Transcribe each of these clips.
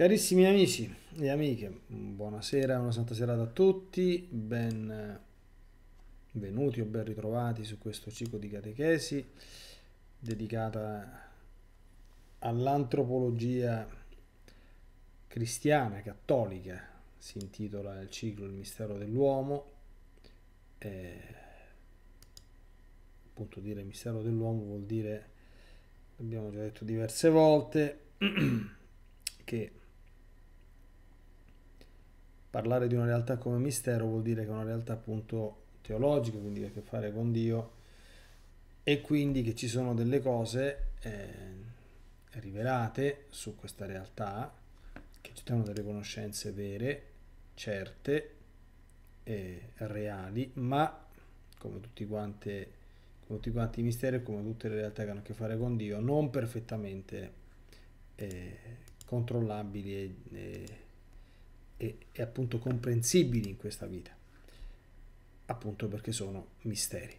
Carissimi amici e amiche, buonasera, una santa serata a tutti, benvenuti o ben ritrovati su questo ciclo di catechesi dedicata all'antropologia cristiana, cattolica, si intitola il ciclo Il mistero dell'uomo, eh, appunto dire mistero dell'uomo vuol dire, abbiamo già detto diverse volte, che parlare di una realtà come mistero vuol dire che è una realtà appunto teologica, quindi che ha a che fare con Dio, e quindi che ci sono delle cose eh, rivelate su questa realtà, che ci sono delle conoscenze vere, certe, eh, reali, ma come tutti quanti tutti quanti i misteri e come tutte le realtà che hanno a che fare con Dio, non perfettamente eh, controllabili e, e e, e appunto comprensibili in questa vita, appunto perché sono misteri.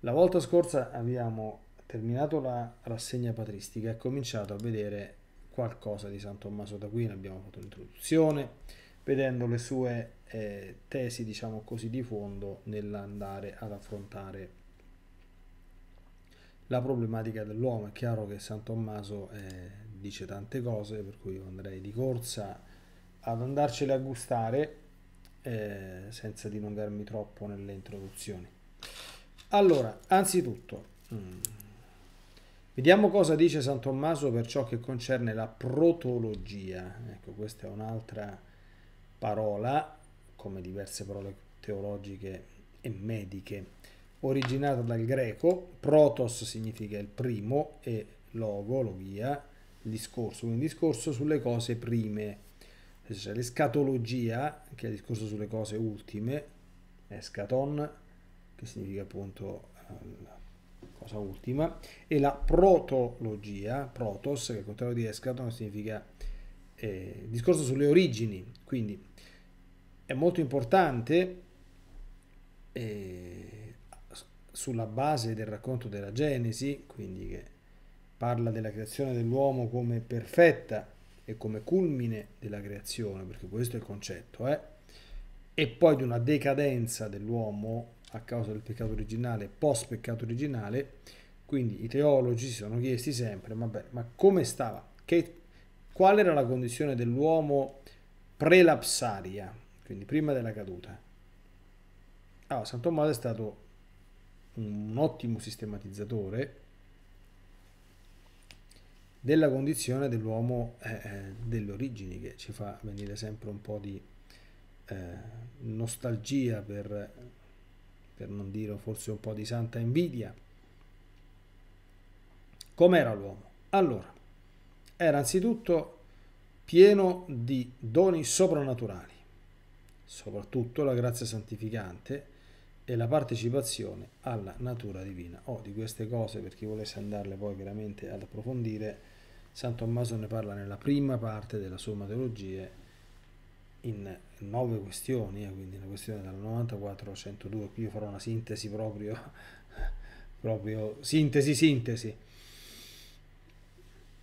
La volta scorsa abbiamo terminato la rassegna patristica e cominciato a vedere qualcosa di San Tommaso d'Aquino, abbiamo fatto l'introduzione, vedendo le sue eh, tesi, diciamo così, di fondo nell'andare ad affrontare la problematica dell'uomo. È chiaro che San Tommaso eh, dice tante cose, per cui io andrei di corsa ad andarcele a gustare eh, senza dilungarmi troppo nelle introduzioni. Allora, anzitutto, mm, vediamo cosa dice San Tommaso per ciò che concerne la protologia. Ecco, questa è un'altra parola, come diverse parole teologiche e mediche, originata dal greco. Protos significa il primo e logo, logia, discorso, un discorso sulle cose prime c'è l'escatologia, che è il discorso sulle cose ultime, escaton, che significa appunto ehm, cosa ultima, e la protologia, protos, che è il contrario di escaton, significa eh, discorso sulle origini. Quindi è molto importante eh, sulla base del racconto della Genesi, quindi che parla della creazione dell'uomo come perfetta, e come culmine della creazione, perché questo è il concetto, eh? e poi di una decadenza dell'uomo a causa del peccato originale, post peccato originale, quindi i teologi si sono chiesti sempre, vabbè, ma come stava? Che, qual era la condizione dell'uomo prelapsaria, quindi prima della caduta? Allora, ah, San Tommaso è stato un ottimo sistematizzatore, della condizione dell'uomo eh, eh, delle origini che ci fa venire sempre un po' di eh, nostalgia per, per non dire forse un po' di santa invidia. Com'era l'uomo? Allora, era anzitutto pieno di doni soprannaturali, soprattutto la grazia santificante, e la partecipazione alla natura divina. Oh, di queste cose, per chi volesse andarle poi veramente ad approfondire, San Tommaso ne parla nella prima parte della Somma Teologie in nove questioni, eh, quindi una questione dal 94 al 102, qui io farò una sintesi proprio, proprio sintesi sintesi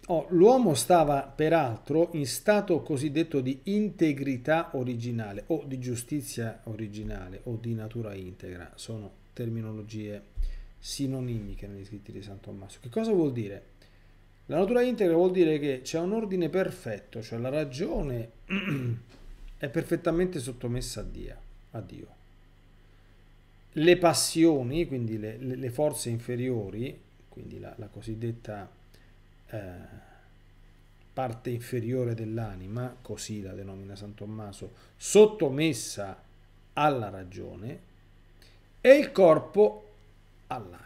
Oh, l'uomo stava peraltro in stato cosiddetto di integrità originale o di giustizia originale o di natura integra, sono terminologie sinonimiche negli scritti di San Tommaso. Che cosa vuol dire? La natura integra vuol dire che c'è un ordine perfetto, cioè la ragione è perfettamente sottomessa a Dio. Le passioni, quindi le, le forze inferiori, quindi la, la cosiddetta eh, parte inferiore dell'anima, così la denomina San Tommaso, sottomessa alla ragione e il corpo all'anima.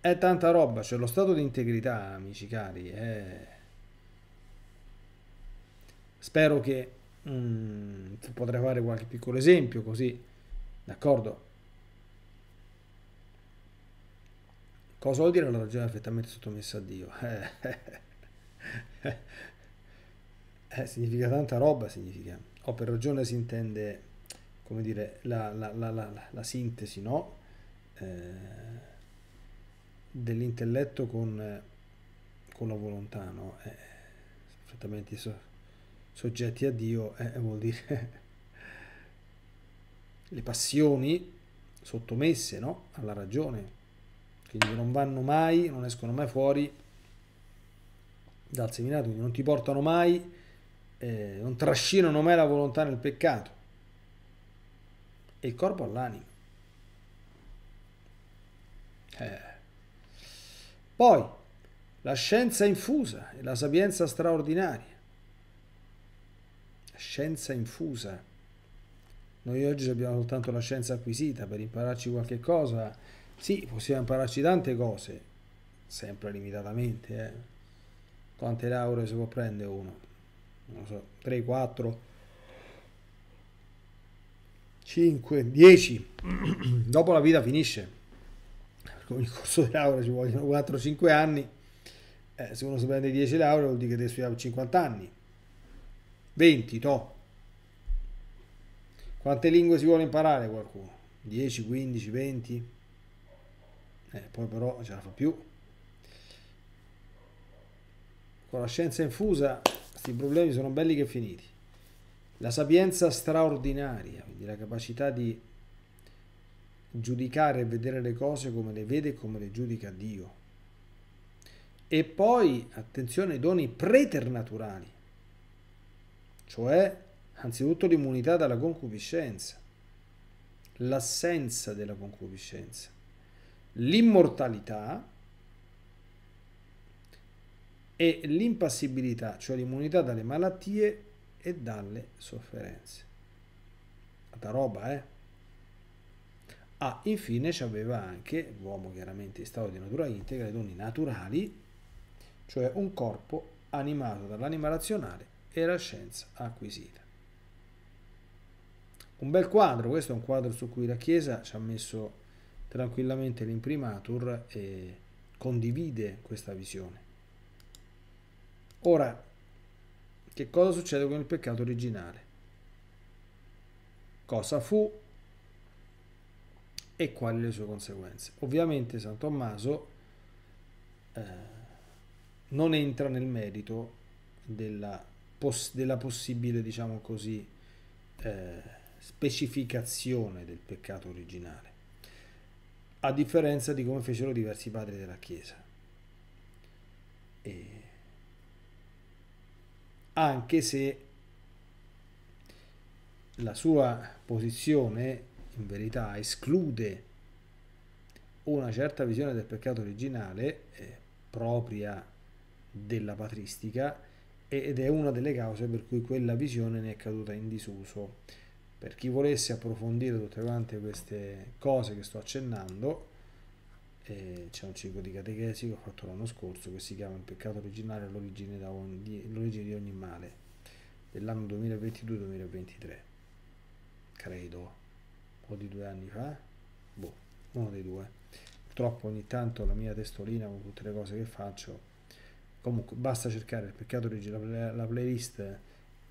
È tanta roba, cioè lo stato di integrità, amici cari, è... Spero che mm, potrei fare qualche piccolo esempio così, d'accordo? Cosa vuol dire una ragione perfettamente sottomessa a Dio? Eh, eh, eh, significa tanta roba, significa. O oh, per ragione si intende, come dire, la, la, la, la sintesi, no? Eh, dell'intelletto con, eh, con, la volontà, no? Eh, perfettamente so, soggetti a Dio vuol dire le passioni sottomesse, no? Alla ragione che non vanno mai, non escono mai fuori dal seminato, quindi non ti portano mai, eh, non trascinano mai la volontà nel peccato. E il corpo all'anima. Eh. Poi la scienza infusa e la sapienza straordinaria. La scienza infusa. Noi oggi abbiamo soltanto la scienza acquisita per impararci qualche cosa, sì, possiamo impararci tante cose, sempre limitatamente. Eh. Quante lauree si può prendere uno? Non so, 3, 4, 5, 10. Dopo la vita finisce. Con il corso di laurea ci vogliono 4-5 anni. Eh, se uno si prende 10 lauree vuol dire che deve studiare 50 anni. 20, to. Quante lingue si vuole imparare qualcuno? 10, 15, 20? eh, poi però non ce la fa più con la scienza infusa questi problemi sono belli che finiti la sapienza straordinaria quindi la capacità di giudicare e vedere le cose come le vede e come le giudica Dio e poi attenzione doni preternaturali cioè anzitutto l'immunità dalla concupiscenza l'assenza della concupiscenza l'immortalità e l'impassibilità, cioè l'immunità dalle malattie e dalle sofferenze. Tanta roba, eh? Ah, infine c'aveva anche, l'uomo chiaramente in stato di natura integra, i doni naturali, cioè un corpo animato dall'anima razionale e la scienza acquisita. Un bel quadro, questo è un quadro su cui la Chiesa ci ha messo tranquillamente l'imprimatur e condivide questa visione. Ora, che cosa succede con il peccato originale? Cosa fu e quali le sue conseguenze? Ovviamente San Tommaso eh, non entra nel merito della, poss della possibile, diciamo così, eh, specificazione del peccato originale a differenza di come fecero diversi padri della Chiesa. E anche se la sua posizione in verità esclude una certa visione del peccato originale eh, propria della patristica ed è una delle cause per cui quella visione ne è caduta in disuso per chi volesse approfondire tutte quante queste cose che sto accennando eh, c'è un ciclo di catechesi che ho fatto l'anno scorso che si chiama il peccato originale e l'origine, di ogni male dell'anno 2022-2023 credo o di due anni fa boh, uno dei due purtroppo ogni tanto la mia testolina con tutte le cose che faccio comunque basta cercare il peccato originale la playlist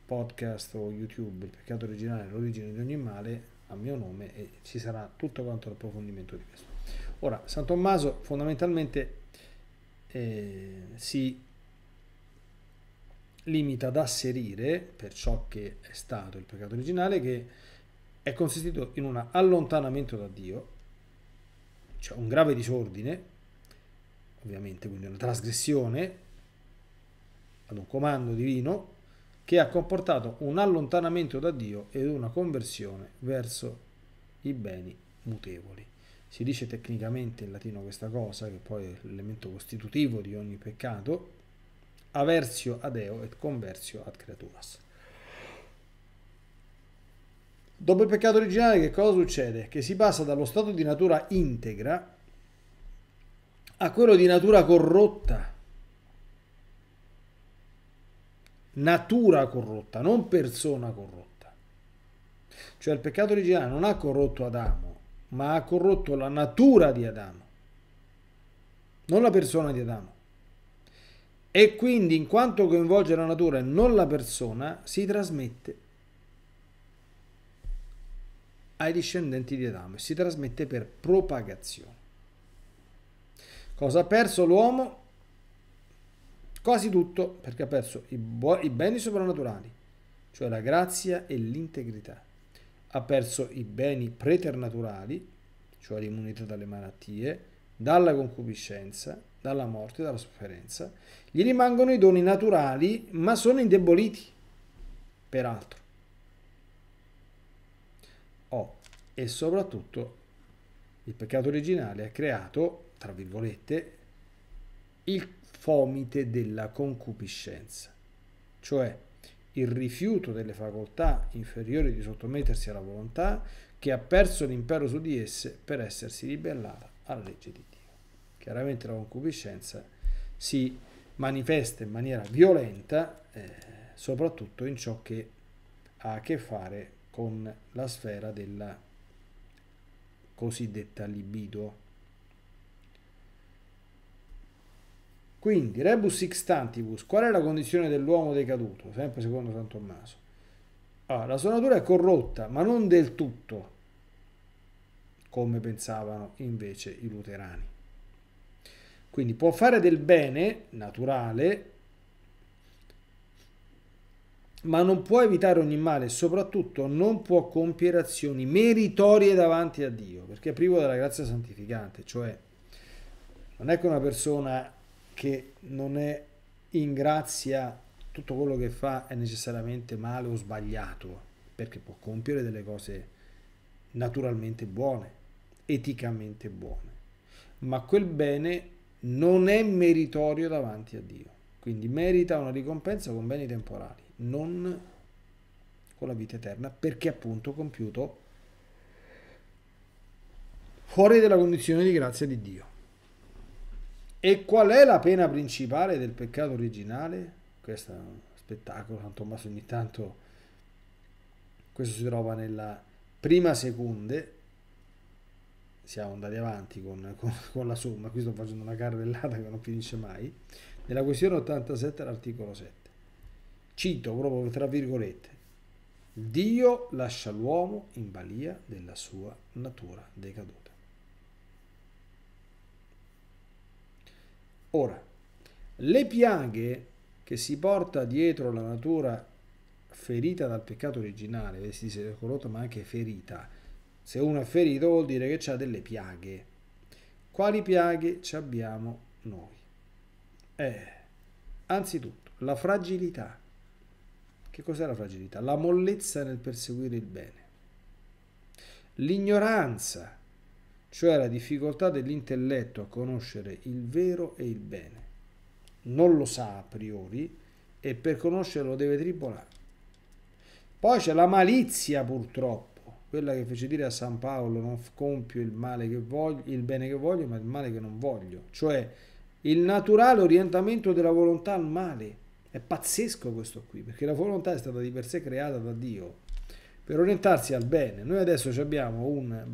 podcast o YouTube, il peccato originale, l'origine di ogni male, a mio nome e ci sarà tutto quanto l'approfondimento di questo. Ora, San Tommaso fondamentalmente eh, si limita ad asserire per ciò che è stato il peccato originale che è consistito in un allontanamento da Dio, cioè un grave disordine, ovviamente quindi una trasgressione ad un comando divino che ha comportato un allontanamento da Dio ed una conversione verso i beni mutevoli. Si dice tecnicamente in latino questa cosa, che poi è l'elemento costitutivo di ogni peccato, aversio ad eo et conversio ad creaturas. Dopo il peccato originale che cosa succede? Che si passa dallo stato di natura integra a quello di natura corrotta, natura corrotta, non persona corrotta. Cioè il peccato originale non ha corrotto Adamo, ma ha corrotto la natura di Adamo, non la persona di Adamo. E quindi in quanto coinvolge la natura e non la persona, si trasmette ai discendenti di Adamo e si trasmette per propagazione. Cosa ha perso l'uomo? quasi tutto perché ha perso i, bu- i beni soprannaturali, cioè la grazia e l'integrità, ha perso i beni preternaturali, cioè l'immunità dalle malattie, dalla concupiscenza, dalla morte, dalla sofferenza, gli rimangono i doni naturali, ma sono indeboliti, peraltro. Oh, e soprattutto il peccato originale ha creato, tra virgolette, il fomite della concupiscenza, cioè il rifiuto delle facoltà inferiori di sottomettersi alla volontà che ha perso l'impero su di esse per essersi ribellata alla legge di Dio. Chiaramente la concupiscenza si manifesta in maniera violenta eh, soprattutto in ciò che ha a che fare con la sfera della cosiddetta libido, Quindi, rebus sic qual è la condizione dell'uomo decaduto? Sempre secondo San Tommaso. Allora, ah, la sua natura è corrotta, ma non del tutto, come pensavano invece i luterani. Quindi può fare del bene naturale, ma non può evitare ogni male e soprattutto non può compiere azioni meritorie davanti a Dio, perché è privo della grazia santificante, cioè non è che una persona che non è in grazia tutto quello che fa è necessariamente male o sbagliato, perché può compiere delle cose naturalmente buone, eticamente buone, ma quel bene non è meritorio davanti a Dio, quindi merita una ricompensa con beni temporali, non con la vita eterna, perché appunto compiuto fuori della condizione di grazia di Dio. E qual è la pena principale del peccato originale? Questo è un spettacolo, San Tommaso ogni tanto, questo si trova nella prima seconde, siamo andati avanti con, con, con la somma, qui sto facendo una carrellata che non finisce mai, nella questione 87 l'articolo 7. Cito proprio tra virgolette, Dio lascia l'uomo in balia della sua natura decaduta. Ora, le piaghe che si porta dietro la natura ferita dal peccato originale, eh, si dice corrotta ma anche ferita, se uno è ferito vuol dire che ha delle piaghe. Quali piaghe ci abbiamo noi? Eh, anzitutto, la fragilità. Che cos'è la fragilità? La mollezza nel perseguire il bene. L'ignoranza cioè la difficoltà dell'intelletto a conoscere il vero e il bene. Non lo sa a priori e per conoscerlo deve tribolare. Poi c'è la malizia purtroppo, quella che fece dire a San Paolo non compio il, male che voglio, il bene che voglio ma il male che non voglio, cioè il naturale orientamento della volontà al male. È pazzesco questo qui, perché la volontà è stata di per sé creata da Dio per orientarsi al bene. Noi adesso abbiamo un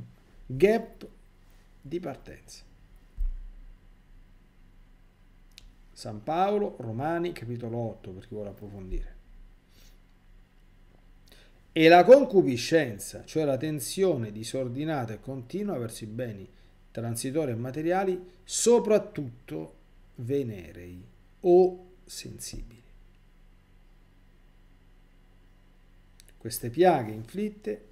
gap di partenza. San Paolo, Romani, capitolo 8, per chi vuole approfondire. E la concupiscenza, cioè la tensione disordinata e continua verso i beni transitori e materiali, soprattutto venerei o sensibili. Queste piaghe inflitte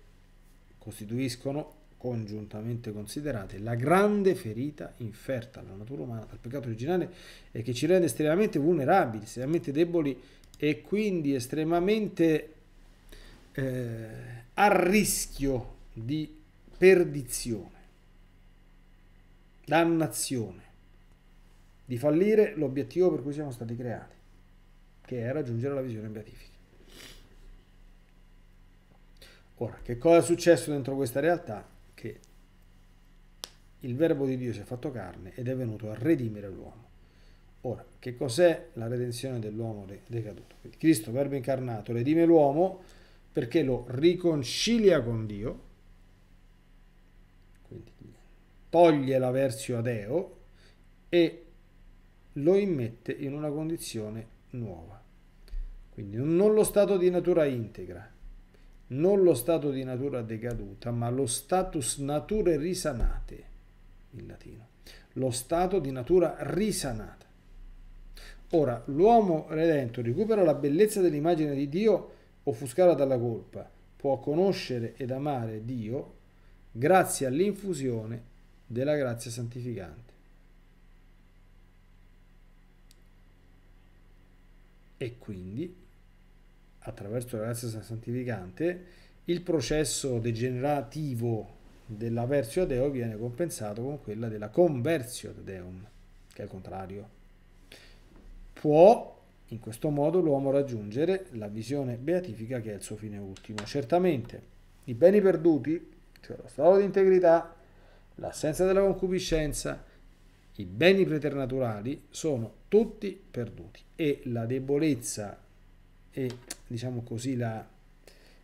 costituiscono congiuntamente considerate la grande ferita inferta alla natura umana dal peccato originale e che ci rende estremamente vulnerabili, estremamente deboli e quindi estremamente eh, a rischio di perdizione, dannazione, di fallire l'obiettivo per cui siamo stati creati, che è raggiungere la visione beatifica. Ora, che cosa è successo dentro questa realtà? che il verbo di Dio si è fatto carne ed è venuto a redimere l'uomo. Ora, che cos'è la redenzione dell'uomo decaduto? Cristo, verbo incarnato, redime l'uomo perché lo riconcilia con Dio, quindi toglie la versio adeo e lo immette in una condizione nuova. Quindi non lo stato di natura integra, non lo stato di natura decaduta, ma lo status nature risanate, in latino, lo stato di natura risanata. Ora, l'uomo redento recupera la bellezza dell'immagine di Dio offuscata dalla colpa, può conoscere ed amare Dio grazie all'infusione della grazia santificante. E quindi attraverso la grazia santificante, il processo degenerativo dell'aversio ad Deo viene compensato con quella della conversio ad Deum, che è il contrario. Può in questo modo l'uomo raggiungere la visione beatifica che è il suo fine ultimo. Certamente i beni perduti, cioè lo stato di integrità, l'assenza della concupiscenza, i beni preternaturali sono tutti perduti e la debolezza e diciamo così, la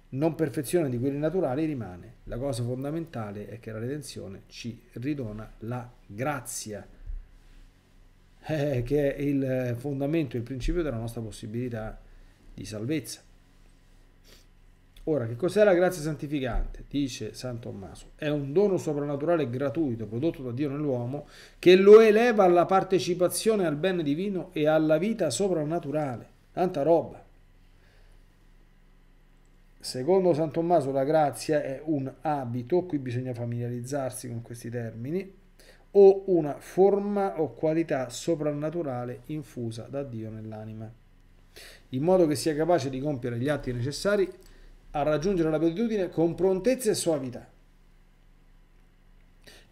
non perfezione di quelli naturali rimane. La cosa fondamentale è che la redenzione ci ridona la grazia, eh, che è il fondamento, il principio della nostra possibilità di salvezza. Ora, che cos'è la grazia santificante? Dice San Tommaso. È un dono soprannaturale gratuito prodotto da Dio nell'uomo che lo eleva alla partecipazione al bene divino e alla vita soprannaturale. Tanta roba. Secondo San Tommaso la grazia è un abito, qui bisogna familiarizzarsi con questi termini, o una forma o qualità soprannaturale infusa da Dio nell'anima, in modo che sia capace di compiere gli atti necessari a raggiungere la beatitudine con prontezza e soavità.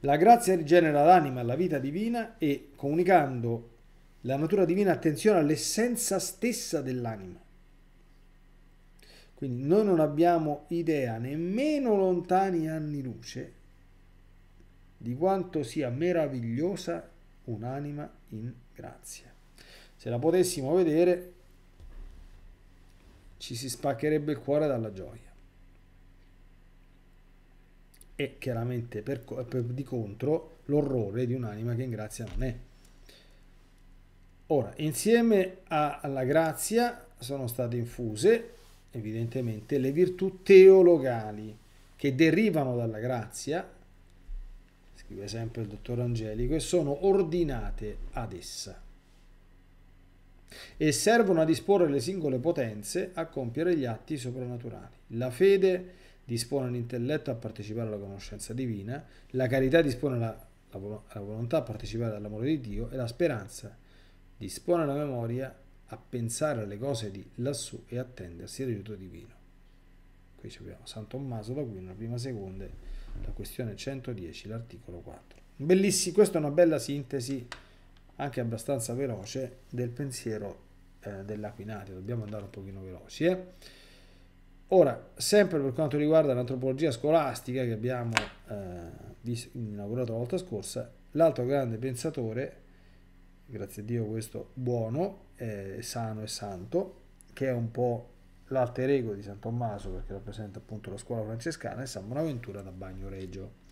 La grazia rigenera l'anima alla vita divina e comunicando la natura divina attenzione all'essenza stessa dell'anima. Quindi noi non abbiamo idea, nemmeno lontani anni luce, di quanto sia meravigliosa un'anima in grazia. Se la potessimo vedere, ci si spaccherebbe il cuore dalla gioia. E chiaramente per, per, di contro l'orrore di un'anima che in grazia non è. Ora, insieme a, alla grazia sono state infuse evidentemente, le virtù teologali che derivano dalla grazia, scrive sempre il dottor Angelico, e sono ordinate ad essa e servono a disporre le singole potenze a compiere gli atti soprannaturali. La fede dispone l'intelletto a partecipare alla conoscenza divina, la carità dispone la, la, la volontà a partecipare all'amore di Dio e la speranza dispone la memoria a pensare alle cose di lassù e attendersi l'aiuto divino. Qui abbiamo San Tommaso da d'Aquino, la prima seconda, la questione 110, l'articolo 4. Bellissimo, questa è una bella sintesi, anche abbastanza veloce, del pensiero eh, dell'Aquinario. Dobbiamo andare un pochino veloci. Eh? Ora, sempre per quanto riguarda l'antropologia scolastica che abbiamo eh, inaugurato la volta scorsa, l'altro grande pensatore grazie a Dio questo buono, eh, sano e santo, che è un po' l'alter ego di San Tommaso perché rappresenta appunto la scuola francescana e San Bonaventura da Bagnoregio.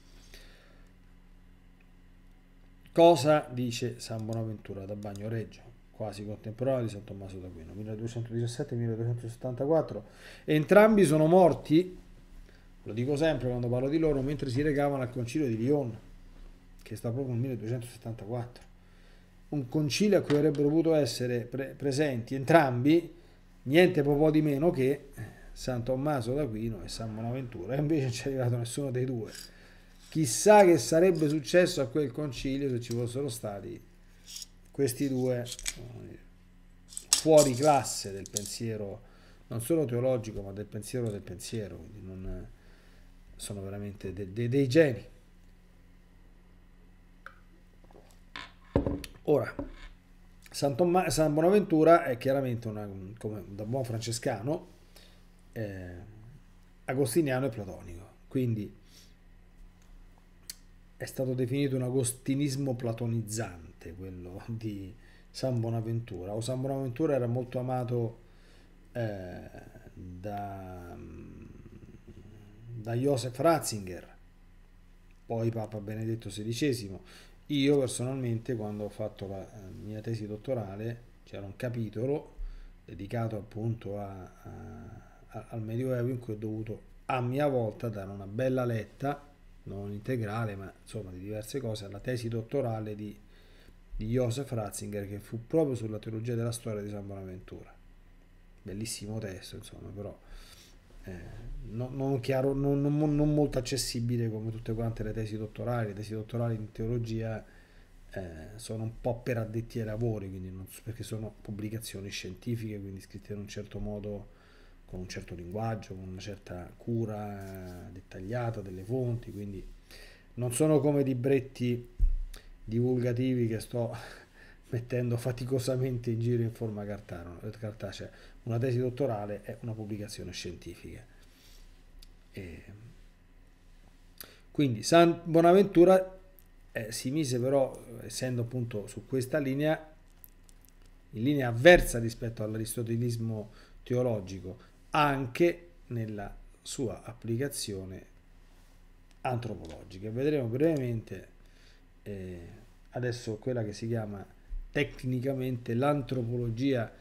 Cosa dice San Bonaventura da Bagnoregio? quasi contemporaneo di San Tommaso d'Aquino, 1217-1274. Entrambi sono morti, lo dico sempre quando parlo di loro, mentre si recavano al concilio di Lyon, che sta proprio nel 1274 un concilio a cui avrebbero dovuto essere pre presenti entrambi, niente po' di meno che eh, San Tommaso d'Aquino e San Bonaventura, e invece non c'è arrivato nessuno dei due. Chissà che sarebbe successo a quel concilio se ci fossero stati questi due eh, fuori classe del pensiero, non solo teologico, ma del pensiero del pensiero, quindi non eh, sono veramente dei, dei, dei geni. Ora, San, Tomma, San Bonaventura è chiaramente una, come da buon francescano, eh, agostiniano e platonico, quindi è stato definito un agostinismo platonizzante quello di San Bonaventura, o San Bonaventura era molto amato eh, da, da Joseph Ratzinger, poi Papa Benedetto XVI, io personalmente quando ho fatto la eh, mia tesi dottorale c'era un capitolo dedicato appunto a, a, al Medioevo in cui ho dovuto a mia volta dare una bella letta, non integrale ma insomma di diverse cose, alla tesi dottorale di, di Joseph Ratzinger che fu proprio sulla teologia della storia di San Bonaventura. Bellissimo testo insomma però eh, non, non, chiaro, non, non, molto accessibile come tutte quante le tesi dottorali. Le tesi dottorali in teologia eh, sono un po' per addetti ai lavori, non, perché sono pubblicazioni scientifiche, quindi scritte in un certo modo, con un certo linguaggio, con una certa cura eh, dettagliata delle fonti, quindi non sono come libretti divulgativi che sto mettendo faticosamente in giro in forma cartacea una tesi dottorale è una pubblicazione scientifica. E quindi San Bonaventura eh, si mise però, essendo appunto su questa linea, in linea avversa rispetto all'aristotelismo teologico, anche nella sua applicazione antropologica. Vedremo brevemente eh, adesso quella che si chiama tecnicamente l'antropologia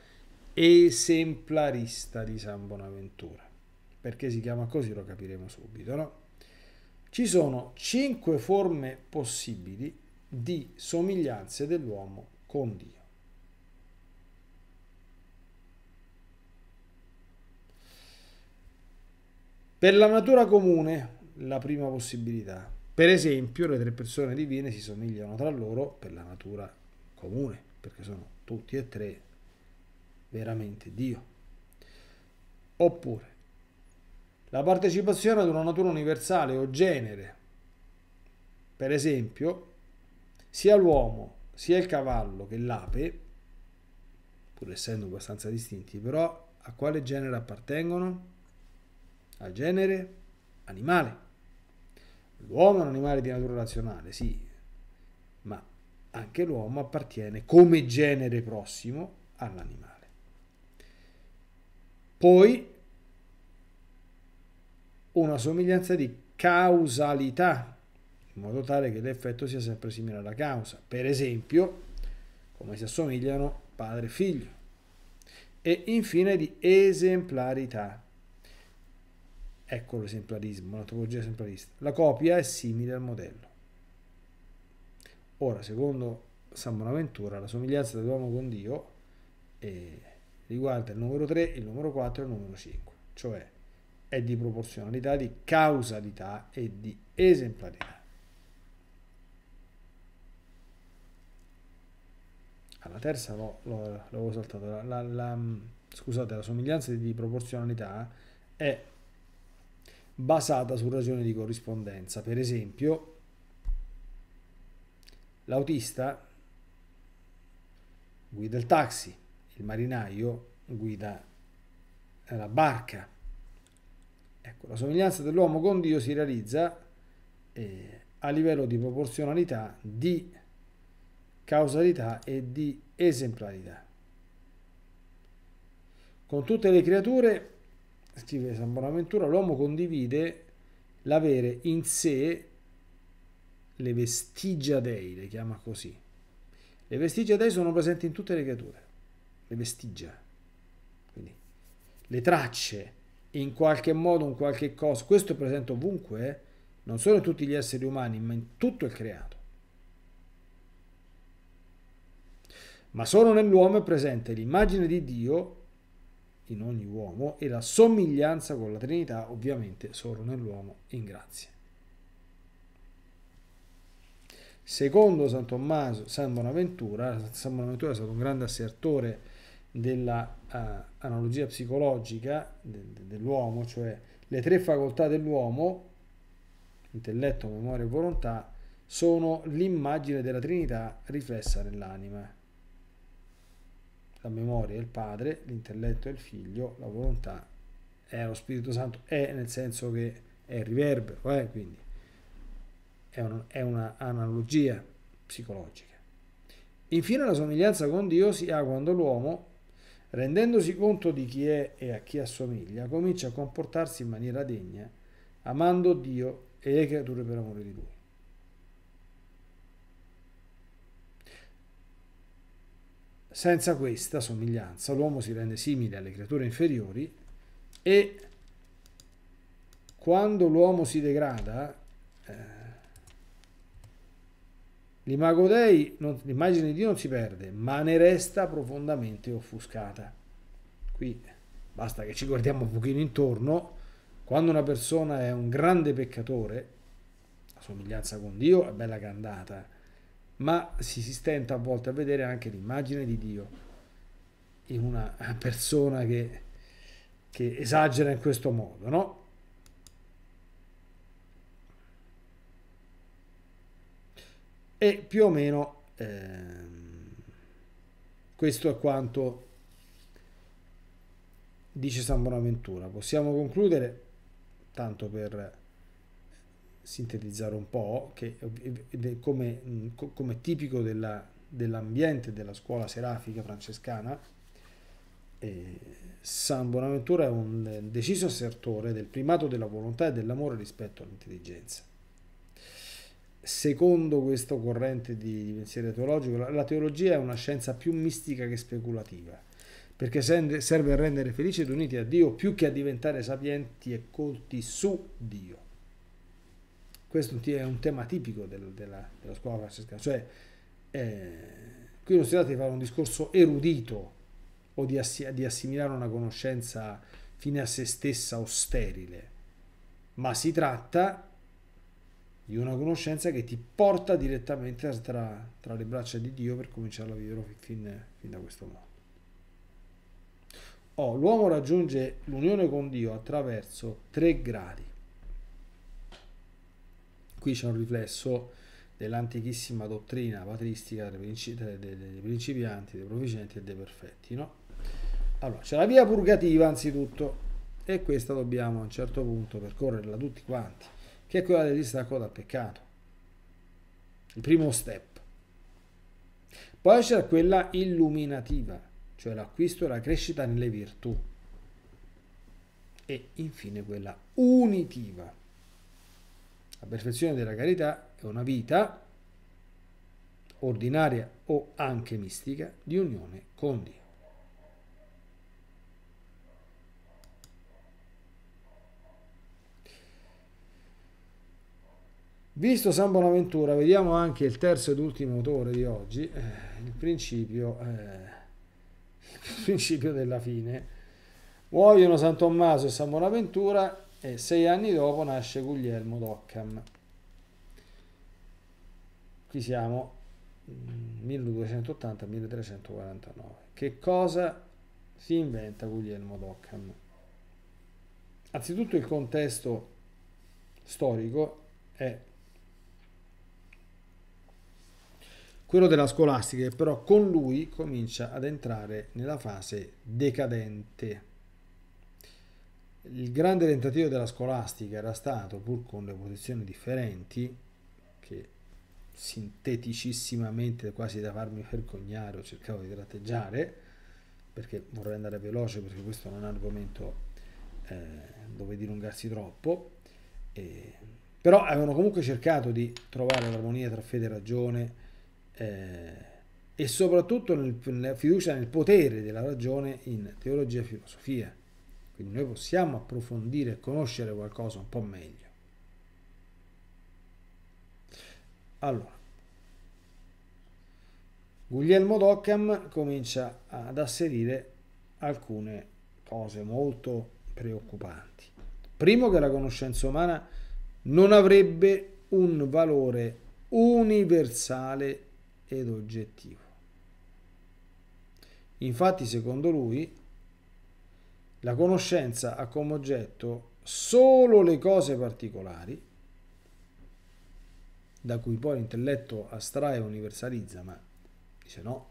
esemplarista di San Bonaventura. Perché si chiama così lo capiremo subito, no? Ci sono cinque forme possibili di somiglianze dell'uomo con Dio. Per la natura comune, la prima possibilità. Per esempio, le tre persone divine si somigliano tra loro per la natura comune, perché sono tutti e tre veramente Dio. Oppure la partecipazione ad una natura universale o genere, per esempio, sia l'uomo sia il cavallo che l'ape, pur essendo abbastanza distinti, però a quale genere appartengono? Al genere animale. L'uomo è un animale di natura razionale, sì, ma anche l'uomo appartiene come genere prossimo all'animale. Poi una somiglianza di causalità, in modo tale che l'effetto sia sempre simile alla causa. Per esempio, come si assomigliano padre e figlio. E infine di esemplarità. Ecco l'esemplarismo, l'antropologia esemplarista. La copia è simile al modello. Ora, secondo San Bonaventura, la somiglianza dell'uomo con Dio è riguarda il numero 3, il numero 4 e il numero 5, cioè è di proporzionalità, di causalità e di esemplarità. La terza l'avevo saltata, la, la, la, mm, scusate, la somiglianza di proporzionalità è basata su ragioni di corrispondenza. Per esempio, l'autista guida il taxi, il marinaio guida eh, la barca. Ecco, la somiglianza dell'uomo con Dio si realizza eh, a livello di proporzionalità, di causalità e di esemplarità. Con tutte le creature, scrive San Bonaventura, l'uomo condivide l'avere in sé le vestigia dei, le chiama così. Le vestigia dei sono presenti in tutte le creature le vestigia, quindi le tracce, in qualche modo, un qualche cosa, questo è presente ovunque, eh. non solo in tutti gli esseri umani, ma in tutto il creato. Ma solo nell'uomo è presente l'immagine di Dio in ogni uomo e la somiglianza con la Trinità ovviamente solo nell'uomo in grazia. Secondo San Tommaso, San Bonaventura, San Bonaventura è stato un grande assertore della uh, analogia psicologica de, de, dell'uomo, cioè le tre facoltà dell'uomo, intelletto, memoria e volontà, sono l'immagine della Trinità riflessa nell'anima. La memoria è il padre, l'intelletto è il figlio, la volontà è lo Spirito Santo, è nel senso che è il riverbero, eh? quindi è, un, è una psicologica. Infine la somiglianza con Dio si ha quando l'uomo Rendendosi conto di chi è e a chi assomiglia, comincia a comportarsi in maniera degna, amando Dio e le creature per amore di Lui. Senza questa somiglianza l'uomo si rende simile alle creature inferiori e quando l'uomo si degrada, eh, L'imago Dei, l'immagine di Dio non si perde, ma ne resta profondamente offuscata. Qui basta che ci guardiamo un pochino intorno, quando una persona è un grande peccatore, la somiglianza con Dio è bella che è andata, ma si, si stenta a volte a vedere anche l'immagine di Dio in una persona che, che esagera in questo modo, no? e più o meno ehm, questo è quanto dice San Bonaventura. Possiamo concludere, tanto per sintetizzare un po', che come, come tipico della, dell'ambiente della scuola serafica francescana, eh, San Bonaventura è un eh, deciso assertore del primato della volontà e dell'amore rispetto all'intelligenza secondo questo corrente di, di pensiero teologico, la, la, teologia è una scienza più mistica che speculativa, perché serve a rendere felici ed uniti a Dio più che a diventare sapienti e colti su Dio. Questo è un tema tipico del, della, della, scuola francescana, cioè eh, qui non si tratta di fare un discorso erudito o di, assi di assimilare una conoscenza fine a se stessa o sterile, ma si tratta di una conoscenza che ti porta direttamente tra, tra le braccia di Dio per cominciare a vivere fin, fin da questo mondo. Oh, l'uomo raggiunge l'unione con Dio attraverso tre gradi. Qui c'è un riflesso dell'antichissima dottrina patristica dei, principi, dei principianti, dei proficienti e dei perfetti. No? Allora, c'è la via purgativa anzitutto e questa dobbiamo a un certo punto percorrerla tutti quanti che è quella del distacco dal peccato. Il primo step. Poi c'è quella illuminativa, cioè l'acquisto e la crescita nelle virtù. E infine quella unitiva. La perfezione della carità è una vita ordinaria o anche mistica di unione con Dio. Visto San Bonaventura, vediamo anche il terzo ed ultimo autore di oggi, eh, il, principio, eh, il principio della fine. Muoiono San Tommaso e San Bonaventura e sei anni dopo nasce Guglielmo d'Occam. Qui siamo 1280-1349. Mm, che cosa si inventa Guglielmo d'Occam? Anzitutto il contesto storico è quello della scolastica, che però con lui comincia ad entrare nella fase decadente. Il grande tentativo della scolastica era stato, pur con le posizioni differenti, che sinteticissimamente, quasi da farmi vergognare, ho cercato di tratteggiare, perché vorrei andare veloce, perché questo non è un argomento eh, dove dilungarsi troppo, eh, però avevano comunque cercato di trovare l'armonia tra fede e ragione, eh, e soprattutto nel, nella fiducia nel potere della ragione in teologia e filosofia. Quindi noi possiamo approfondire e conoscere qualcosa un po' meglio. Allora, Guglielmo Doccam comincia ad asserire alcune cose molto preoccupanti. Primo che la conoscenza umana non avrebbe un valore universale ed oggettivo. Infatti, secondo lui, la conoscenza ha come oggetto solo le cose particolari, da cui poi l'intelletto astrae e universalizza, ma dice no,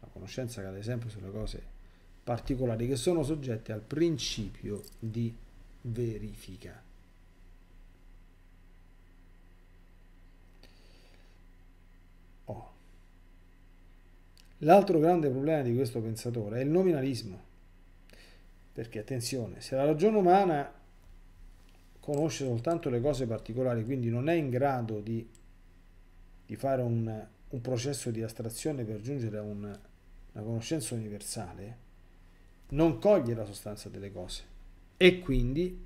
la conoscenza cade sempre sulle cose particolari che sono soggette al principio di verifica. L'altro grande problema di questo pensatore è il nominalismo, perché attenzione, se la ragione umana conosce soltanto le cose particolari, quindi non è in grado di, di fare un, un, processo di astrazione per giungere a un, una conoscenza universale, non coglie la sostanza delle cose e quindi,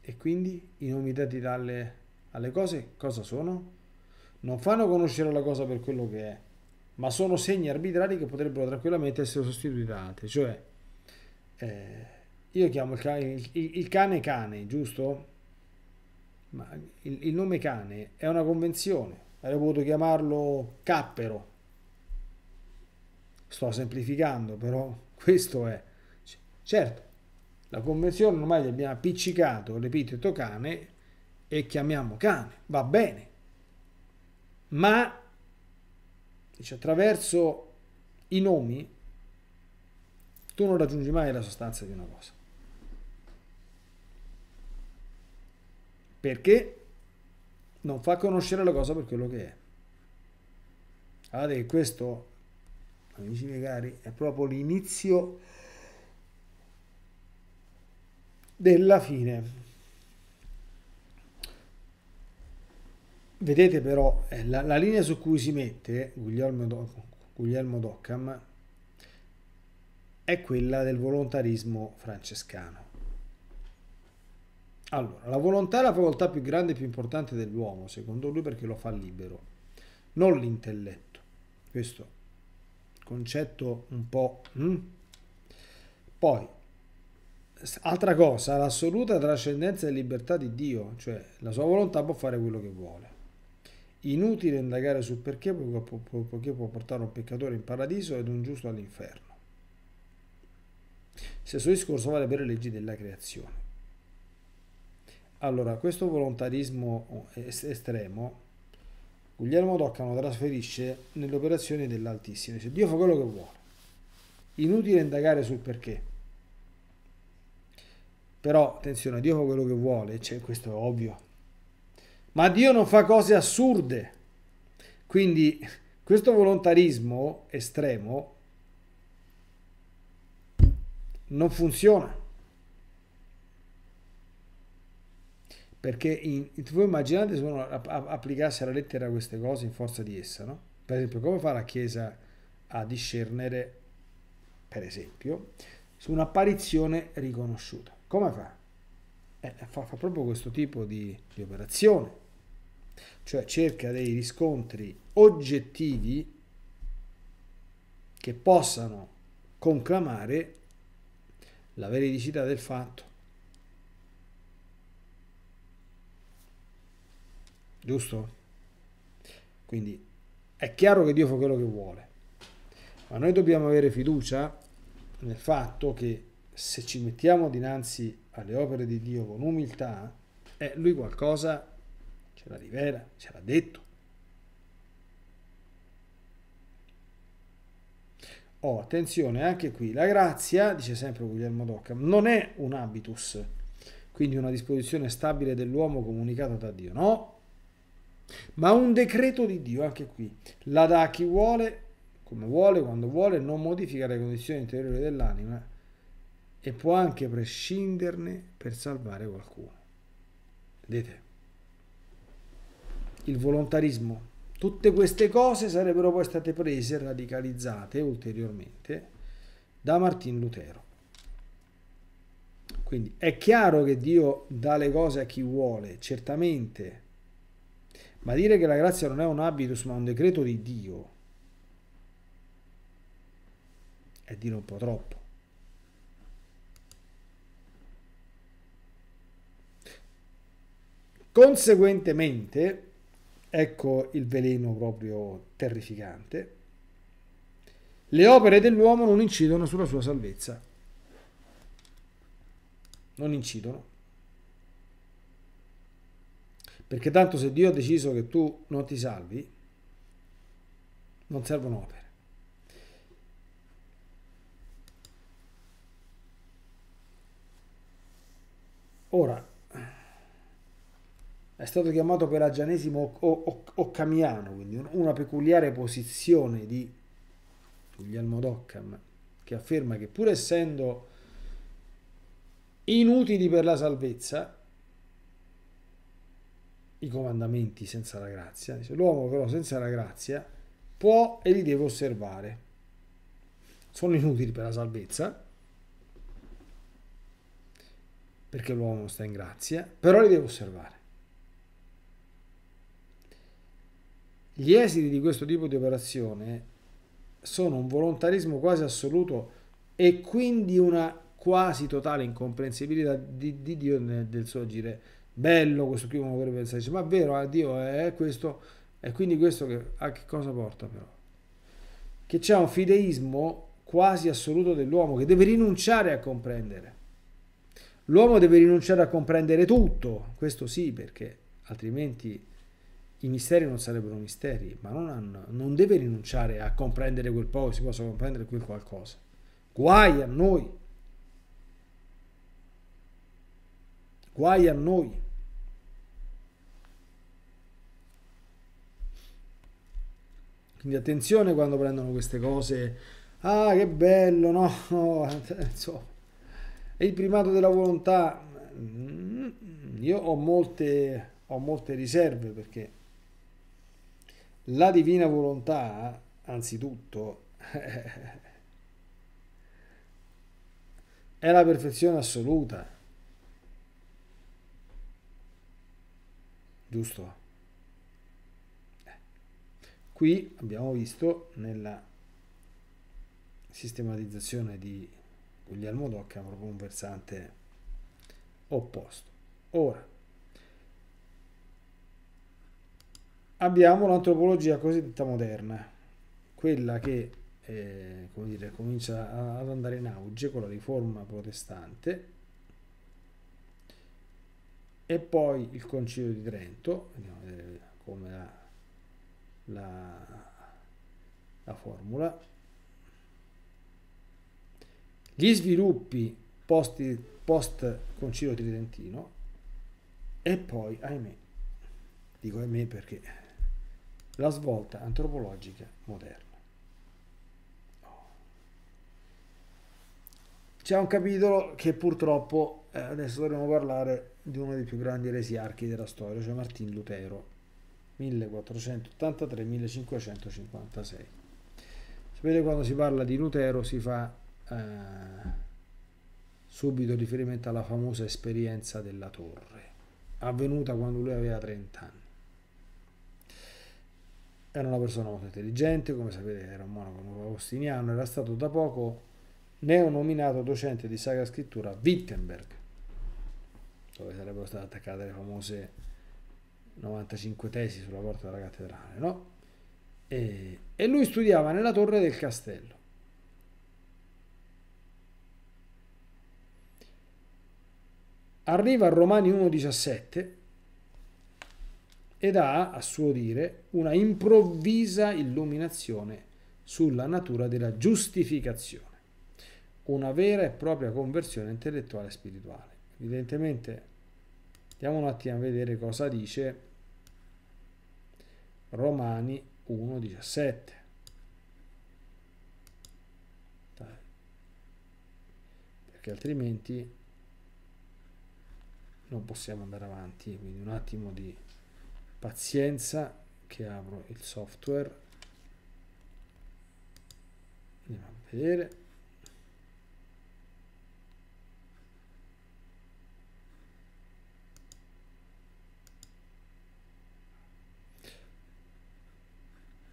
e quindi i nomi dati dalle, alle cose cosa sono? Non fanno conoscere la cosa per quello che è, ma sono segni arbitrari che potrebbero tranquillamente essere sostituiti da altri. Cioè, eh, io chiamo il cane, il, il cane, cane giusto? Ma il, il nome cane è una convenzione, avrei potuto chiamarlo cappero. Sto semplificando, però questo è. Certo, la convenzione ormai gli abbiamo appiccicato l'epiteto cane e chiamiamo cane, va bene. Ma Dice, attraverso i nomi tu non raggiungi mai la sostanza di una cosa. Perché non fa conoscere la cosa per quello che è. Guardate che questo, amici miei cari, è proprio l'inizio della fine. vedete però eh, la, la, linea su cui si mette Guglielmo, Do, Guglielmo Doccam è quella del volontarismo francescano. Allora, la volontà è la facoltà più grande e più importante dell'uomo, secondo lui perché lo fa libero, non l'intelletto. Questo concetto un po'... Mm? Poi, altra cosa, l'assoluta trascendenza e libertà di Dio, cioè la sua volontà può fare quello che vuole. Inutile indagare sul perché, poiché può portare un peccatore in paradiso ed un giusto all'inferno. Stesso discorso vale per le leggi della creazione. Allora, questo volontarismo eh, estremo, Guglielmo Toccano trasferisce nelle operazioni dell'Altissimo. Dice, Dio fa quello che vuole. Inutile indagare sul perché. Però, attenzione, Dio fa quello che vuole, cioè, questo è ovvio, ma Dio non fa cose assurde. Quindi questo volontarismo estremo non funziona. Perché in, voi immaginate se uno applicasse la lettera a queste cose in forza di essa, no? Per esempio, come fa la Chiesa a discernere, per esempio, su un'apparizione riconosciuta? Come fa? Eh, fa, fa proprio questo tipo di, di operazione cioè cerca dei riscontri oggettivi che possano conclamare la veridicità del fatto. Giusto? Quindi è chiaro che Dio fa quello che vuole, ma noi dobbiamo avere fiducia nel fatto che se ci mettiamo dinanzi alle opere di Dio con umiltà, eh, lui qualcosa ce la rivela, ce l'ha detto. Oh, attenzione, anche qui, la grazia, dice sempre Guglielmo Docca, non è un habitus, quindi una disposizione stabile dell'uomo comunicata da Dio, no? Ma un decreto di Dio, anche qui, la dà a chi vuole, come vuole, quando vuole, non modifica le condizioni interiori dell'anima e può anche prescinderne per salvare qualcuno. Vedete? il volontarismo. Tutte queste cose sarebbero poi state prese e radicalizzate ulteriormente da Martin Lutero. Quindi è chiaro che Dio dà le cose a chi vuole, certamente, ma dire che la grazia non è un habitus ma un decreto di Dio è dire un po' troppo. Conseguentemente, Ecco il veleno proprio terrificante. Le opere dell'uomo non incidono sulla sua salvezza. Non incidono. Perché tanto se Dio ha deciso che tu non ti salvi, non servono opere. Ora, è stato chiamato pelagianesimo occamiano, quindi una peculiare posizione di Guglielmo d'Occam, che afferma che pur essendo inutili per la salvezza, i comandamenti senza la grazia, l'uomo però senza la grazia può e li deve osservare, sono inutili per la salvezza, perché l'uomo non sta in grazia, però li deve osservare. Gli esiti di questo tipo di operazione sono un volontarismo quasi assoluto e quindi una quasi totale incomprensibilità di, di Dio nel, del suo agire. Bello questo qui uno potrebbe pensare, ma è vero, ah, Dio è questo, e quindi questo che, a che cosa porta però? Che c'è un fideismo quasi assoluto dell'uomo che deve rinunciare a comprendere. L'uomo deve rinunciare a comprendere tutto, questo sì, perché altrimenti i misteri non sarebbero misteri, ma non, hanno, non deve rinunciare a comprendere quel poco, si possa comprendere quel qualcosa. Guai a noi. Guai a noi. Quindi attenzione quando prendono queste cose. Ah, che bello, no? no insomma, è il primato della volontà. Mm, io ho molte, ho molte riserve perché la divina volontà, anzitutto, è la perfezione assoluta. Giusto? Qui abbiamo visto nella sistematizzazione di Guglielmo Docca proprio un versante opposto. Ora, abbiamo l'antropologia cosiddetta moderna, quella che eh, come dire, comincia ad andare in auge con la riforma protestante e poi il concilio di Trento, andiamo a vedere come la, la, la formula, gli sviluppi post, post concilio tridentino e poi, ahimè, dico ahimè perché la svolta antropologica moderna. C'è un capitolo che purtroppo eh, adesso dovremo parlare di uno dei più grandi eresiarchi della storia, cioè Martin Lutero, 1483-1556. Sapete quando si parla di Lutero si fa eh, subito riferimento alla famosa esperienza della torre, avvenuta quando lui aveva 30 anni era una persona molto intelligente, come sapete era un monaco agostiniano era stato da poco neonominato docente di Sacra Scrittura a Wittenberg, dove sarebbero state attaccate le famose 95 tesi sulla porta della cattedrale, no? E, e lui studiava nella torre del castello. Arriva a Romani 1.17 ed ha, a suo dire, una improvvisa illuminazione sulla natura della giustificazione, una vera e propria conversione intellettuale e spirituale. Evidentemente, andiamo un attimo a vedere cosa dice Romani 1.17. Perché altrimenti non possiamo andare avanti, quindi un attimo di pazienza che apro il software andiamo a vedere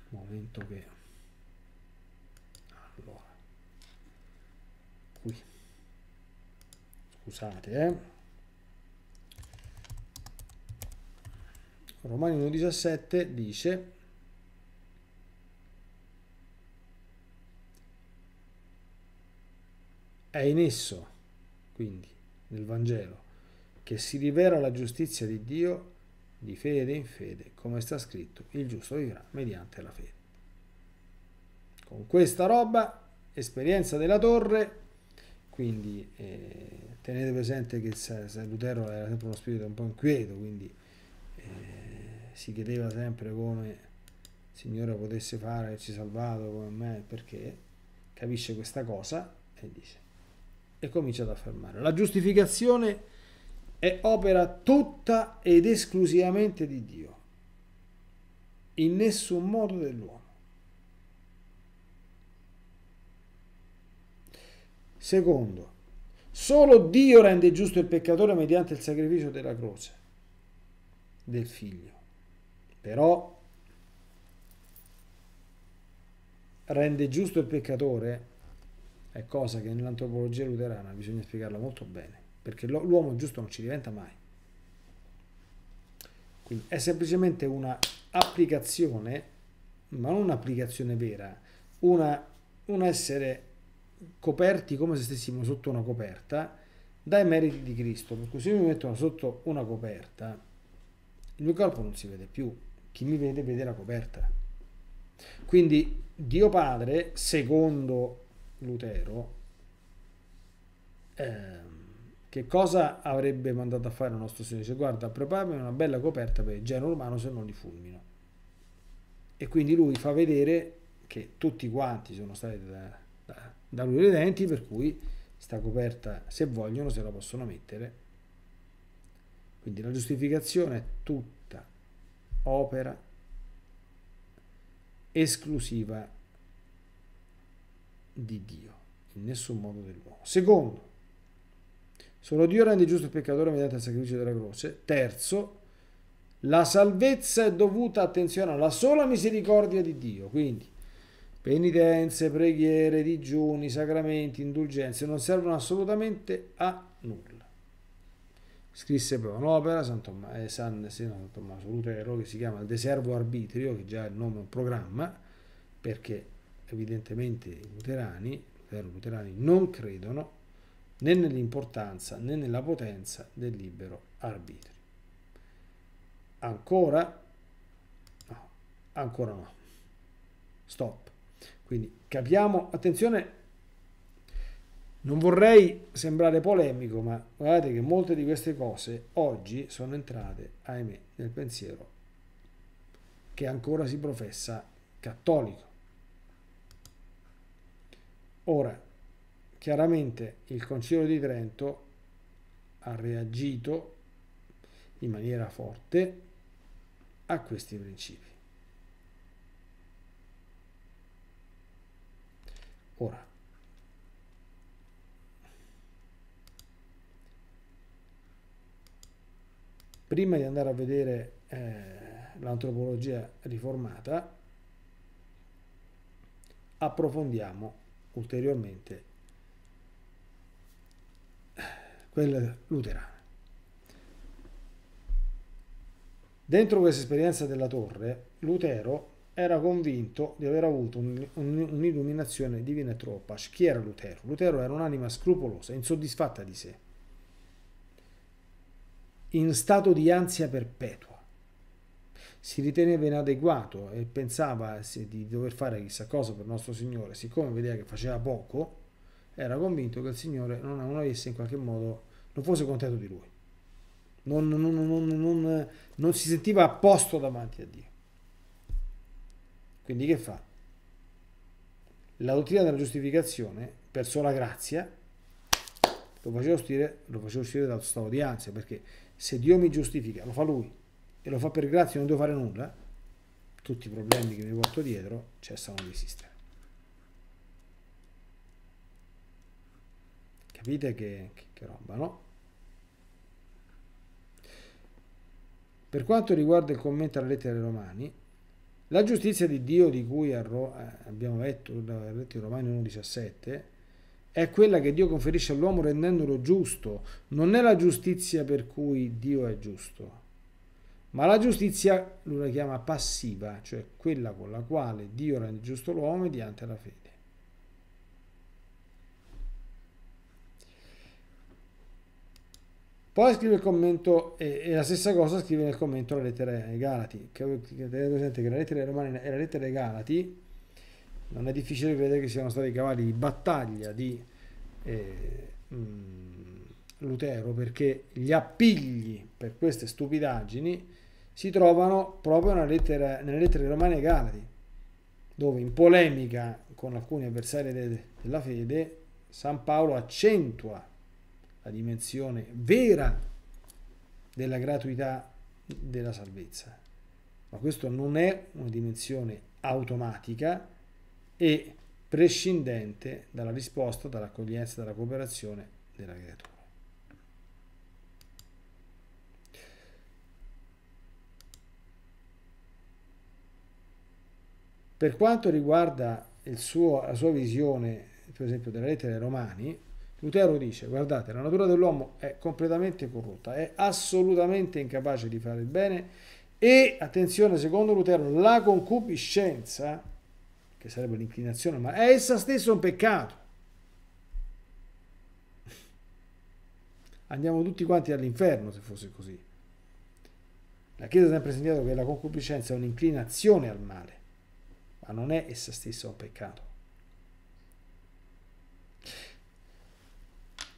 momento che allora qui scusate eh Romani 1,17 dice è in esso, quindi nel Vangelo, che si rivela la giustizia di Dio di fede in fede, come sta scritto, il giusto vivrà mediante la fede. Con questa roba, esperienza della torre, quindi eh, tenete presente che San Lutero era sempre uno spirito un po' inquieto, quindi eh, si chiedeva sempre come il Signore potesse fare, averci salvato come me, perché capisce questa cosa e dice e comincia ad affermare. La giustificazione è opera tutta ed esclusivamente di Dio, in nessun modo dell'uomo. Secondo, solo Dio rende giusto il peccatore mediante il sacrificio della croce del figlio però rende giusto il peccatore è cosa che nell'antropologia luterana bisogna spiegarla molto bene, perché l'uomo giusto non ci diventa mai. Quindi è semplicemente una applicazione, ma non un'applicazione vera, una, un essere coperti come se stessimo sotto una coperta dai meriti di Cristo, per cui se io mi metto sotto una coperta, il mio corpo non si vede più, chi mi vede vede la coperta. Quindi Dio Padre, secondo Lutero, eh, che cosa avrebbe mandato a fare il nostro Signore? Dice, guarda, preparami una bella coperta per il genere umano se non li fulmino. E quindi lui fa vedere che tutti quanti sono stati da, da, da lui redenti, per cui sta coperta, se vogliono, se la possono mettere. Quindi la giustificazione è tutta opera esclusiva di Dio, in nessun modo dell'uomo. Secondo, solo Dio rende giusto il peccatore mediante il sacrificio della croce. Terzo, la salvezza è dovuta, attenzione, alla sola misericordia di Dio, quindi penitenze, preghiere, digiuni, sacramenti, indulgenze non servono assolutamente a nulla scrisse poi un'opera, San, Tomma, eh, San, sì, no, San Tommaso Lutero, che si chiama Il Deservo Arbitrio, che già è il nome è un programma, perché evidentemente i luterani, luterani non credono né nell'importanza né nella potenza del libero arbitrio. Ancora? No, ancora no. Stop. Quindi capiamo, attenzione, non vorrei sembrare polemico, ma guardate che molte di queste cose oggi sono entrate, ahimè, nel pensiero che ancora si professa cattolico. Ora, chiaramente il Concilio di Trento ha reagito in maniera forte a questi principi. Ora, prima di andare a vedere eh, l'antropologia riformata, approfondiamo ulteriormente eh, quella luterana. Dentro questa esperienza della torre, Lutero era convinto di aver avuto un'illuminazione divina e troppa. Chi era Lutero? Lutero era un'anima scrupolosa, insoddisfatta di sé in stato di ansia perpetua. Si riteneva inadeguato e pensava di dover fare chissà cosa per il nostro Signore, siccome vedeva che faceva poco, era convinto che il Signore non, avesse in qualche modo, non fosse contento di lui. Non, non, non si sentiva a posto davanti a Dio. Quindi che fa? La dottrina della giustificazione per sola grazia lo faceva uscire, lo faceva uscire dallo stato di ansia perché se Dio mi giustifica, lo fa lui, e lo fa per grazia, non devo fare nulla, tutti i problemi che mi porto dietro cessano di esistere. Capite che, che, che roba, no? Per quanto riguarda il commento alla lettera ai Romani, la giustizia di Dio di cui eh, abbiamo letto la lettera ai Romani 1.17 è quella che Dio conferisce all'uomo rendendolo giusto. Non è la giustizia per cui Dio è giusto, ma la giustizia lui la chiama passiva, cioè quella con la quale Dio rende giusto l'uomo mediante la fede. Poi scrive il commento, e, la stessa cosa scrive nel commento la lettera ai Galati. che avete presente che la lettera ai Romani e la lettera ai Galati non è difficile credere che siano stati cavalli di battaglia di eh, Lutero perché gli appigli per queste stupidaggini si trovano proprio nella lettera, nelle lettere romane ai Galati, dove in polemica con alcuni avversari de, della fede San Paolo accentua la dimensione vera della gratuità della salvezza. Ma questa non è una dimensione automatica, e prescindente dalla risposta, dall'accoglienza, dalla cooperazione della creatura. Per quanto riguarda suo, la sua visione, per esempio, della lettera ai Romani, Lutero dice, guardate, la natura dell'uomo è completamente corrotta, è assolutamente incapace di fare il bene e, attenzione, secondo Lutero, la concupiscenza che sarebbe l'inclinazione, ma è essa stessa un peccato. Andiamo tutti quanti all'inferno se fosse così. La Chiesa ha sempre insegnato che la concupiscenza è un'inclinazione al male, ma non è essa stessa un peccato.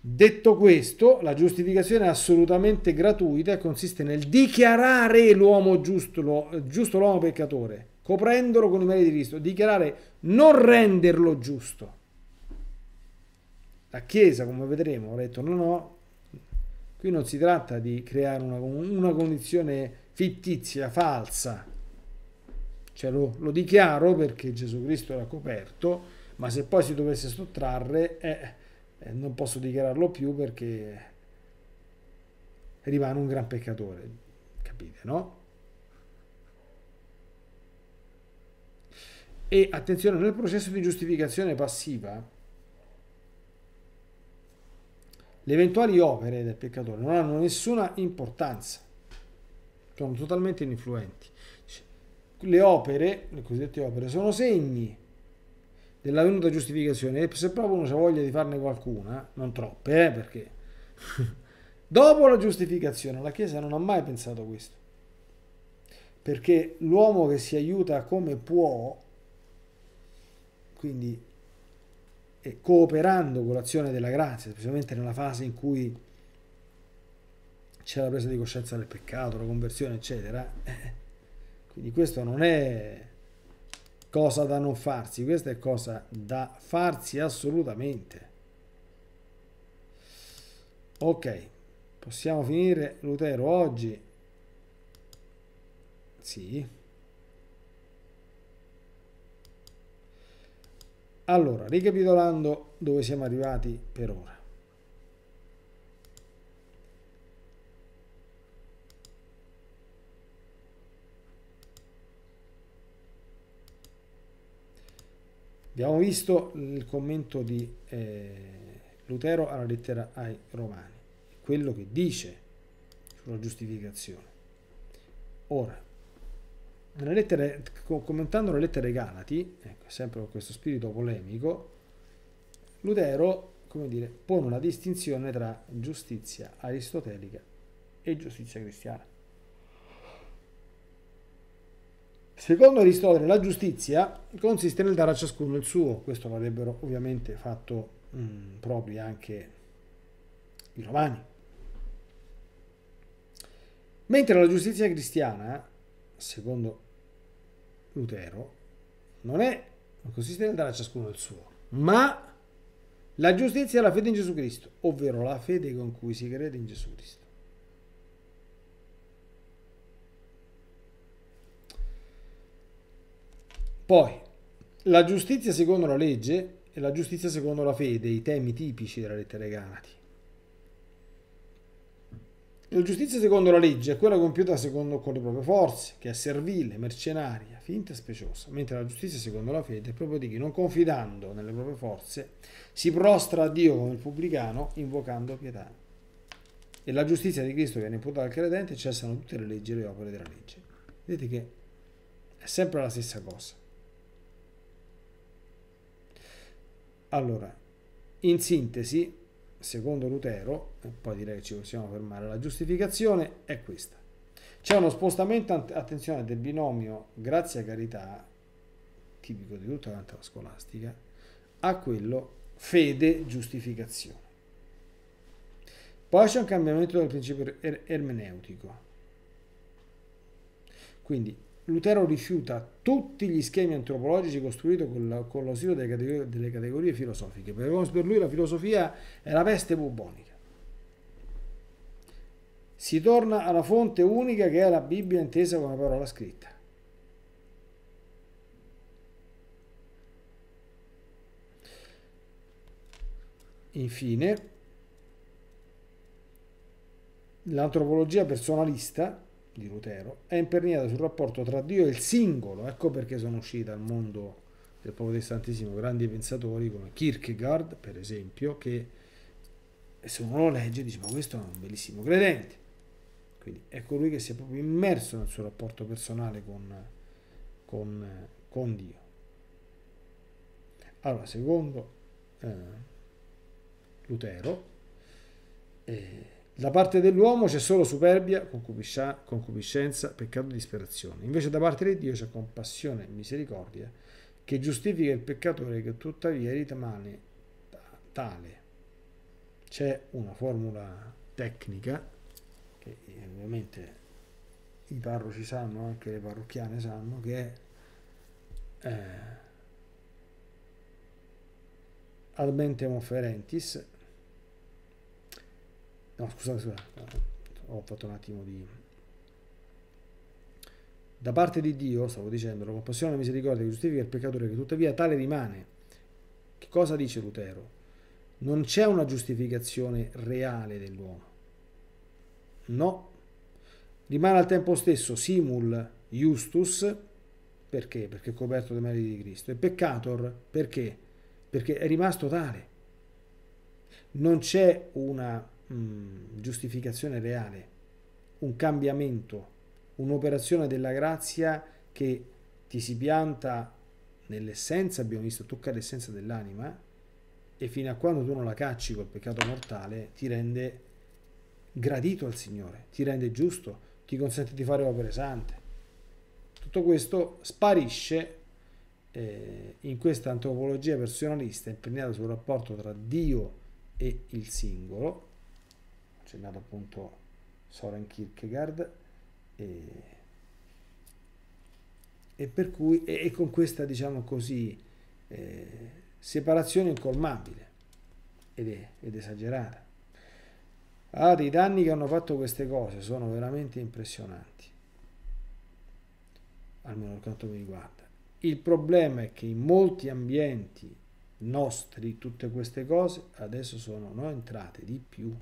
Detto questo, la giustificazione è assolutamente gratuita e consiste nel dichiarare l'uomo giusto, giusto l'uomo peccatore coprendolo con i meriti di Cristo, dichiarare non renderlo giusto. La Chiesa, come vedremo, ha detto no, no, qui non si tratta di creare una, una condizione fittizia, falsa. Cioè lo, lo, dichiaro perché Gesù Cristo era coperto, ma se poi si dovesse sottrarre, eh, eh, non posso dichiararlo più perché rimane un gran peccatore. Capite, no? E attenzione, nel processo di giustificazione passiva, le eventuali opere del peccatore non hanno nessuna importanza, sono totalmente ininfluenti. Le opere, le cosiddette opere, sono segni della venuta giustificazione e se proprio uno ha voglia di farne qualcuna, non troppe, eh, perché dopo la giustificazione la Chiesa non ha mai pensato questo, perché l'uomo che si aiuta come può quindi eh, cooperando con l'azione della grazia, specialmente nella fase in cui c'è la presa di coscienza del peccato, la conversione, eccetera. quindi questo non è cosa da non farsi, questa è cosa da farsi assolutamente. Ok, possiamo finire Lutero oggi. Sì. Allora, ricapitolando dove siamo arrivati per ora. Abbiamo visto il commento di eh, Lutero alla lettera ai Romani, quello che dice sulla giustificazione. Ora, nelle lettere, commentando le lettere ai Galati, ecco, sempre con questo spirito polemico, Lutero come dire, pone una distinzione tra giustizia aristotelica e giustizia cristiana. Secondo Aristotele la giustizia consiste nel dare a ciascuno il suo, questo l'avrebbero ovviamente fatto mh, mm, proprio anche i romani. Mentre la giustizia cristiana, secondo Lutero, non è, non consiste nel dare a ciascuno il suo, ma la giustizia è la fede in Gesù Cristo, ovvero la fede con cui si crede in Gesù Cristo. Poi, la giustizia secondo la legge e la giustizia secondo la fede, i temi tipici della lettera ai Galati. La giustizia secondo la legge è quella compiuta secondo con le proprie forze, che è servile, mercenaria, finta e speciosa, mentre la giustizia secondo la fede è proprio di chi, non confidando nelle proprie forze, si prostra a Dio come il pubblicano, invocando pietà. E la giustizia di Cristo viene imputata al credente e cessano tutte le leggi e le opere della legge. Vedete che è sempre la stessa cosa. Allora, in sintesi, secondo Lutero, e poi direi che ci possiamo fermare, la giustificazione è questa. C'è uno spostamento, attenzione, del binomio grazia-carità, tipico di tutta la scolastica, a quello fede-giustificazione. Poi c'è un cambiamento del principio er-, ermeneutico. Quindi Lutero rifiuta tutti gli schemi antropologici costruiti con, la, con l'ausilio delle categorie, delle categorie filosofiche. perché per lui la filosofia è la peste bubbonica. Si torna alla fonte unica che è la Bibbia intesa come parola scritta. Infine, l'antropologia personalista di Lutero, è imperniata sul rapporto tra Dio e il singolo, ecco perché sono usciti dal mondo del protestantesimo grandi pensatori come Kierkegaard, per esempio, che se uno lo legge dice diciamo, ma questo è un bellissimo credente, quindi è colui che si è proprio immerso nel suo rapporto personale con, con, con Dio. Allora, secondo eh, Lutero, eh, da parte dell'uomo c'è solo superbia, concupiscenza, peccato e disperazione. Invece da parte di Dio c'è compassione e misericordia che giustifica il peccatore che tuttavia rimane tale. C'è una formula tecnica che eh, ovviamente i parroci sanno, anche le parrocchiane sanno, che è eh, ad mentem offerentis no scusate, scusate ho fatto un attimo di da parte di Dio, stavo dicendo, la compassione e la misericordia che giustifica il peccatore, che tuttavia tale rimane. Che cosa dice Lutero? Non c'è una giustificazione reale dell'uomo. No. Rimane al tempo stesso simul justus, perché? Perché è coperto dai meriti di Cristo. E peccator, perché? Perché è rimasto tale. Non c'è una mh, mm, giustificazione reale, un cambiamento, un'operazione della grazia che ti si pianta nell'essenza, abbiamo visto tocca l'essenza dell'anima, e fino a quando tu non la cacci col peccato mortale, ti rende gradito al Signore, ti rende giusto, ti consente di fare opere sante. Tutto questo sparisce eh, in questa antropologia personalista impegnata sul rapporto tra Dio e il singolo, citato appunto Soren Kierkegaard e, e, per cui, e, e con questa diciamo così eh, separazione incolmabile ed, è, ed esagerata. Guardate, ah, i danni che hanno fatto queste cose sono veramente impressionanti, almeno per quanto mi riguarda. Il problema è che in molti ambienti nostri tutte queste cose adesso sono no, entrate di più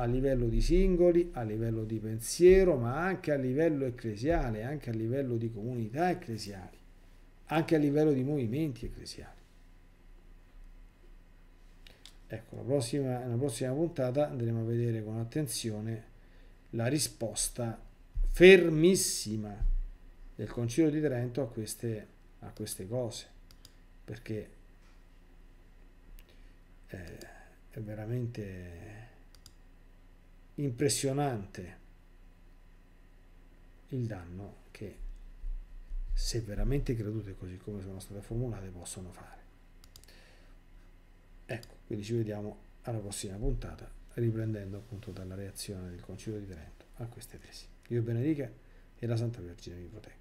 a livello di singoli, a livello di pensiero, ma anche a livello ecclesiale, anche a livello di comunità ecclesiali, anche a livello di movimenti ecclesiali. Ecco, la prossima, nella prossima puntata andremo a vedere con attenzione la risposta fermissima del Concilio di Trento a queste, a queste cose, perché eh, è veramente impressionante il danno che se veramente credute così come sono state formulate possono fare ecco quindi ci vediamo alla prossima puntata riprendendo appunto dalla reazione del concilio di Trento a queste tesi Dio benedica e la Santa Vergine vi protegga